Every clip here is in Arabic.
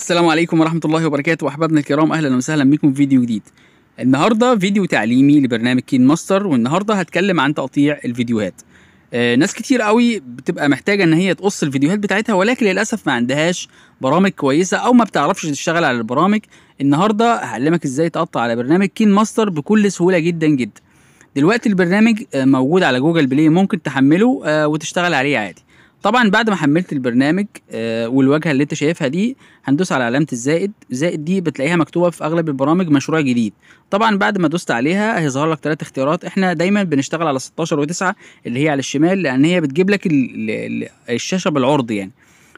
السلام عليكم ورحمة الله وبركاته أحبابنا الكرام أهلا وسهلا بكم في فيديو جديد النهاردة فيديو تعليمي لبرنامج كين ماستر والنهاردة هتكلم عن تقطيع الفيديوهات آه، ناس كتير قوي بتبقى محتاجة ان هي تقص الفيديوهات بتاعتها ولكن للأسف ما عندهاش برامج كويسة او ما بتعرفش تشتغل على البرامج النهاردة هعلمك ازاي تقطع على برنامج كين ماستر بكل سهولة جدا جدا دلوقتي البرنامج آه، موجود على جوجل بلاي ممكن تحمله آه، وتشتغل عليه عادي طبعا بعد ما حملت البرنامج آه والواجهه اللي انت شايفها دي هندوس على علامه الزائد زائد دي بتلاقيها مكتوبه في اغلب البرامج مشروع جديد طبعا بعد ما دوست عليها هيظهر لك ثلاث اختيارات احنا دايما بنشتغل على 16 و9 اللي هي على الشمال لان هي بتجيب لك الشاشه بالعرض يعني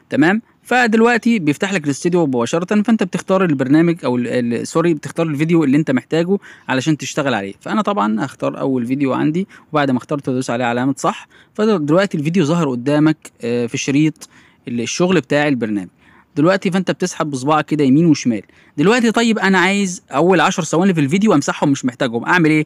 تمام فدلوقتي بيفتح لك الاستوديو مباشره فانت بتختار البرنامج او سوري بتختار الفيديو اللي انت محتاجه علشان تشتغل عليه فانا طبعا هختار اول فيديو عندي وبعد ما اخترته ادوس عليه علامه صح فدلوقتي الفيديو ظهر قدامك آه، في شريط الشغل بتاع البرنامج دلوقتي فانت بتسحب بصباعك كده يمين وشمال دلوقتي طيب انا عايز اول 10 ثواني في الفيديو امسحهم مش محتاجهم اعمل ايه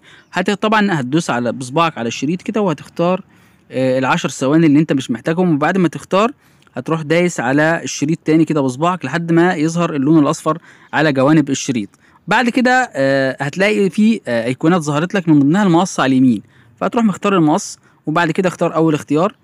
طبعا هتدوس على بصباعك على الشريط كده وهتختار آه، العشر ثواني اللي انت مش محتاجهم وبعد ما تختار هتروح دايس على الشريط تاني كده بصبعك لحد ما يظهر اللون الاصفر على جوانب الشريط بعد كده آه، هتلاقي في آه، ايقونات ظهرت لك من ضمنها المقص على اليمين فهتروح مختار المقص وبعد كده اختار اول اختيار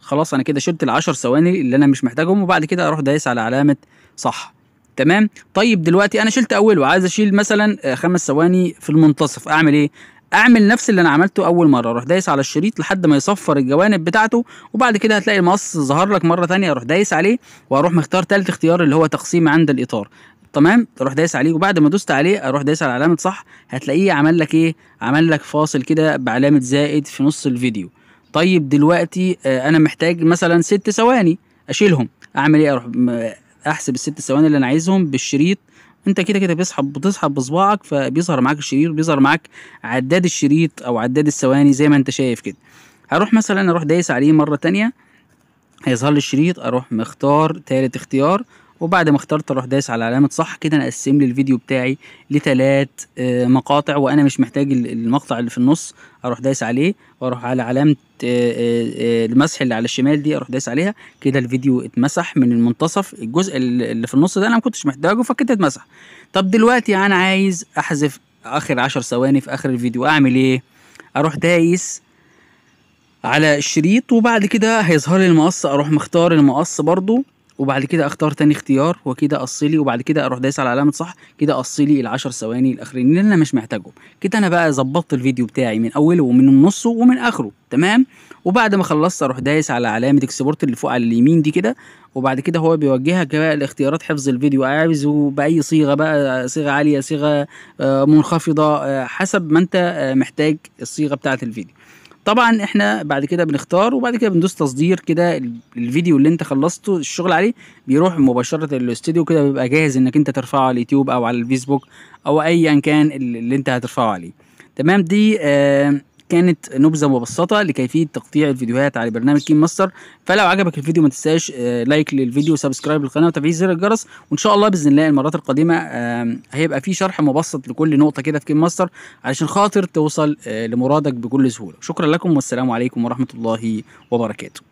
خلاص انا كده شلت العشر ثواني اللي انا مش محتاجهم وبعد كده اروح دايس على علامه صح تمام طيب دلوقتي انا شلت اوله عايز اشيل مثلا آه، خمس ثواني في المنتصف اعمل ايه اعمل نفس اللي انا عملته اول مره اروح دايس على الشريط لحد ما يصفر الجوانب بتاعته وبعد كده هتلاقي المقص ظهر لك مره ثانيه اروح دايس عليه واروح مختار ثالث اختيار اللي هو تقسيم عند الاطار تمام تروح دايس عليه وبعد ما دوست عليه اروح دايس على علامه صح هتلاقيه عمل لك ايه عمل لك فاصل كده بعلامه زائد في نص الفيديو طيب دلوقتي آه، انا محتاج مثلا ست ثواني اشيلهم اعمل ايه اروح آه، احسب الست ثواني اللي انا عايزهم بالشريط انت كده كده بيسحب بتسحب بصباعك فبيظهر معاك الشريط بيظهر معاك عداد الشريط او عداد الثواني زي ما انت شايف كده هروح مثلا اروح دايس عليه مره تانية هيظهر لي الشريط اروح مختار تالت اختيار وبعد ما اخترت اروح دايس على علامه صح كده انا اقسم لي الفيديو بتاعي لثلاث آه، مقاطع وانا مش محتاج المقطع اللي في النص اروح دايس عليه واروح على علامه آه، آه، المسح اللي على الشمال دي اروح دايس عليها كده الفيديو اتمسح من المنتصف الجزء اللي في النص ده انا ما كنتش محتاجه فكده اتمسح طب دلوقتي انا عايز احذف اخر عشر ثواني في اخر الفيديو اعمل ايه اروح دايس على الشريط وبعد كده هيظهر لي المقص اروح مختار المقص برضو وبعد كده اختار تاني اختيار وكده اصلي وبعد كده اروح دايس على علامه صح كده ال العشر ثواني الاخرين اللي انا مش محتاجهم كده انا بقى ظبطت الفيديو بتاعي من اوله ومن نصه ومن اخره تمام وبعد ما خلصت اروح دايس على علامه اكسبورت اللي فوق على اليمين دي كده وبعد كده هو بيوجهك بقى لاختيارات حفظ الفيديو عايزه باي صيغه بقى صيغه عاليه صيغه آه، منخفضه آه، حسب ما انت آه، محتاج الصيغه بتاعه الفيديو طبعا احنا بعد كده بنختار وبعد كده بندوس تصدير كده الفيديو اللي انت خلصته الشغل عليه بيروح مباشره الاستوديو كده بيبقى جاهز انك انت ترفعه على اليوتيوب او على الفيسبوك او ايا كان اللي انت هترفعه عليه تمام دي آه كانت نبذه مبسطه لكيفيه تقطيع الفيديوهات على برنامج كيم ماستر فلو عجبك الفيديو ما تنساش لايك آه، للفيديو وسبسكرايب للقناه وتفعيل زر الجرس وان شاء الله باذن الله المرات القادمه هيبقى في شرح مبسط لكل نقطه كده في كيم ماستر علشان خاطر توصل آه، لمرادك بكل سهوله شكرا لكم والسلام عليكم ورحمه الله وبركاته